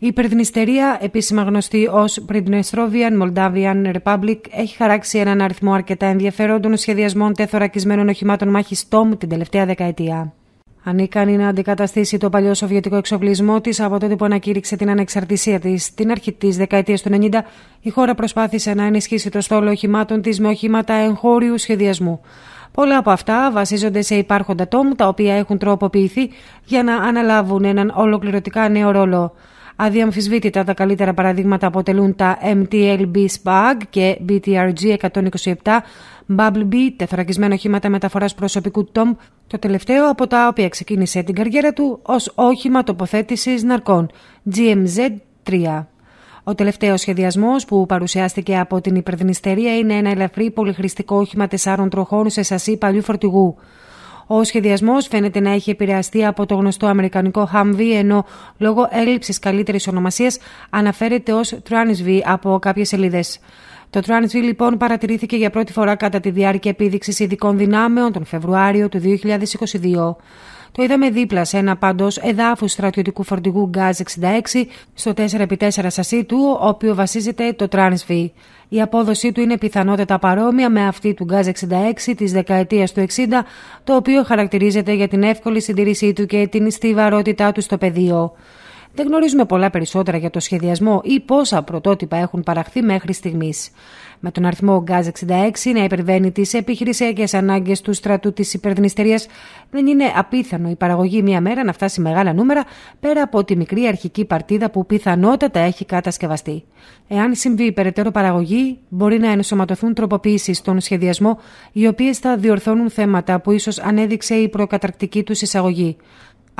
Η υπερδνηστερία, επίσημα γνωστή ως Pridnestrovian Moldavian Republic, έχει χαράξει έναν αριθμό αρκετά ενδιαφέροντων σχεδιασμών τεθωρακισμένων οχημάτων μάχης TOM την τελευταία δεκαετία. Αν Ανίκανη να αντικαταστήσει το παλιό σοβιετικό εξοπλισμό της από τότε που ανακήρυξε την ανεξαρτησία της στην αρχή της δεκαετίας του 90, η χώρα προσπάθησε να ενισχύσει το στόλο οχημάτων της με οχήματα εγχώριου σχεδιασμού. Πολλά από αυτά βασίζονται σε υπάρχοντα τόμου τα οποία έχουν τροποποιηθεί για να αναλάβουν έναν ολοκληρωτικά νέο ρόλο. Αδιαμφισβήτητα τα καλύτερα παραδείγματα αποτελούν τα MTLB SPAG και BTRG 127 BUBBLE-B τεθρακισμένα τεθρακισμενα οχήματα μεταφοράς προσωπικού TOM, το τελευταίο από τα οποία ξεκίνησε την καριέρα του ως όχημα τοποθέτησης ναρκών GMZ3. Ο τελευταίος σχεδιασμός που παρουσιάστηκε από την υπερδνηστερία είναι ένα ελαφρύ πολυχρηστικό όχημα τεσσάρων τροχών σε σασί παλιού φορτηγού. Ο σχεδιασμός φαίνεται να έχει επηρεαστεί από το γνωστό Αμερικανικό Humvee, ενώ λόγω έλλειψης καλύτερης ονομασίας αναφέρεται ως Transvee από κάποιες σελίδες. Το Transvee λοιπόν παρατηρήθηκε για πρώτη φορά κατά τη διάρκεια επίδειξης ειδικών δυνάμεων τον Φεβρουάριο του 2022. Το είδαμε δίπλα σε ένα πάντως εδάφου στρατιωτικού φορτηγού Γκάζ 66 στο 4x4 σασί του, οποίος βασίζεται το Transvi. Η απόδοσή του είναι πιθανότατα παρόμοια με αυτή του Γκάζ 66 της δεκαετίας του 60, το οποίο χαρακτηρίζεται για την εύκολη συντήρησή του και την στιβαρότητά του στο πεδίο. Δεν γνωρίζουμε πολλά περισσότερα για το σχεδιασμό ή πόσα πρωτότυπα έχουν παραχθεί μέχρι στιγμής. Με τον αριθμό Γκάζ 66 να υπερβαίνει τις επιχειρησιακές ανάγκες του στρατού της υπερδνηστερίας, δεν είναι απίθανο η παραγωγή μία μέρα να φτάσει μεγάλα νούμερα πέρα από τη μικρή αρχική παρτίδα που πιθανότατα έχει κατασκευαστεί. Εάν συμβεί η περαιτέρω παραγωγή, μπορεί να ενσωματωθούν τροποποιήσεις στον σχεδιασμό, οι οποίες θα διορθώνουν θέματα που ίσως ανέδειξε η προκαταρκτική τους εισαγωγή.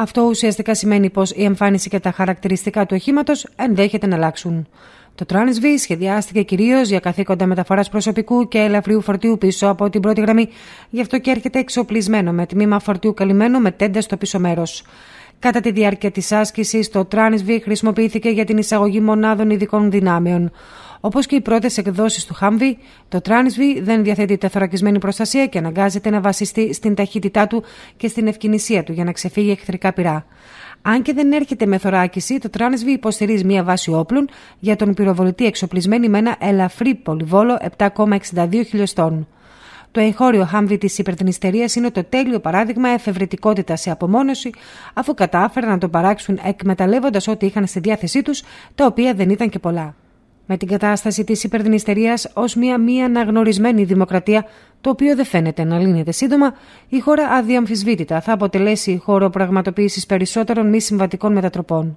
Αυτό ουσιαστικά σημαίνει πως η εμφάνιση και τα χαρακτηριστικά του οχήματος ενδέχεται να αλλάξουν. Το Transv σχεδιάστηκε κυρίως για καθήκοντα μεταφοράς προσωπικού και ελαφριού φορτίου πίσω από την πρώτη γραμμή, γι' αυτό και έρχεται εξοπλισμένο με τμήμα φορτίου καλυμμένο με τέντε στο πίσω μέρος. Κατά τη διάρκεια της άσκησης, το Τράνισβι χρησιμοποιήθηκε για την εισαγωγή μονάδων ειδικών δυνάμεων. Όπως και οι πρώτες εκδόσεις του Χάμβι, το Τράνισβι δεν διαθέτει τεθωρακισμένη προστασία και αναγκάζεται να βασιστεί στην ταχύτητά του και στην ευκαινησία του για να ξεφύγει εχθρικά πυρά. Αν και δεν έρχεται με θωράκιση, το Τράνισβι υποστηρίζει μία βάση όπλων για τον πυροβολητή εξοπλισμένη με ένα ελαφρύ πολυβόλο 7,62 χιλιοστών. Το εγχώριο χάμβι της υπερδνηστερίας είναι το τέλειο παράδειγμα εφευρετικότητας σε απομόνωση, αφού κατάφεραν να το παράξουν εκμεταλλεύοντας ό,τι είχαν στη διάθεσή τους, τα οποία δεν ήταν και πολλά. Με την κατάσταση της υπερδυνηστερία ως μια μη αναγνωρισμένη δημοκρατία, το οποίο δεν φαίνεται να λύνεται σύντομα, η χώρα αδιαμφισβήτητα θα αποτελέσει χώρο πραγματοποίησης περισσότερων μη συμβατικών μετατροπών.